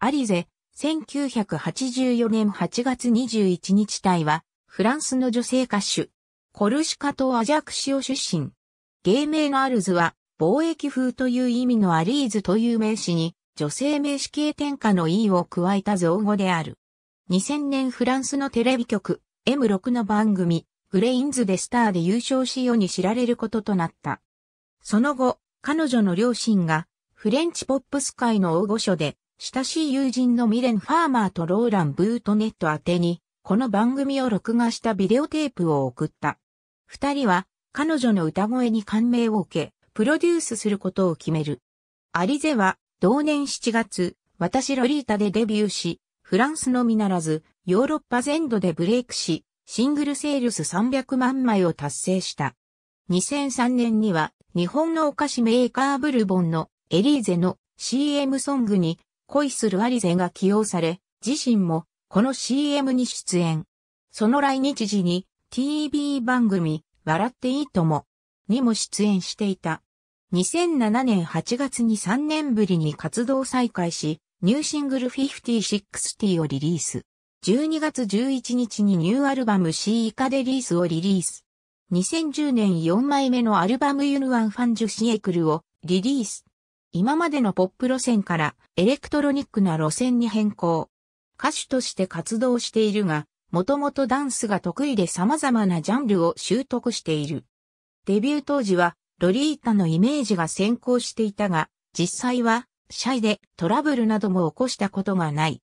アリゼ、1984年8月21日隊は、フランスの女性歌手、コルシカとアジャクシオ出身。芸名のアルズは、貿易風という意味のアリーズという名詞に、女性名詞系転化の E を加えた造語である。2000年フランスのテレビ局、M6 の番組、グレインズでスターで優勝しように知られることとなった。その後、彼女の両親が、フレンチポップス界の大御所で、親しい友人のミレン・ファーマーとローラン・ブートネット宛てに、この番組を録画したビデオテープを送った。二人は、彼女の歌声に感銘を受け、プロデュースすることを決める。アリゼは、同年7月、私ロリータでデビューし、フランスのみならず、ヨーロッパ全土でブレイクし、シングルセールス300万枚を達成した。2003年には、日本のお菓子メーカーブルボンのエリーゼの CM ソングに恋するアリゼが起用され、自身もこの CM に出演。その来日時に TV 番組、笑っていいとも、にも出演していた。2007年8月に3年ぶりに活動再開し、ニューシングル5060をリリース。12月11日にニューアルバム C 以下でリースをリリース。2010年4枚目のアルバムユヌワンファンジュシエクルをリリース。今までのポップ路線からエレクトロニックな路線に変更。歌手として活動しているが、もともとダンスが得意で様々なジャンルを習得している。デビュー当時はロリータのイメージが先行していたが、実際はシャイでトラブルなども起こしたことがない。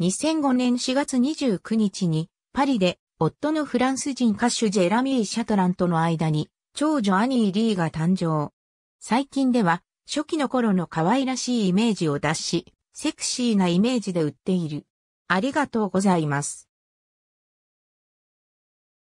2005年4月29日にパリで夫のフランス人歌手ジェラミー・シャトランとの間に長女アニー・リーが誕生。最近では初期の頃の可愛らしいイメージを脱し、セクシーなイメージで売っている。ありがとうございます。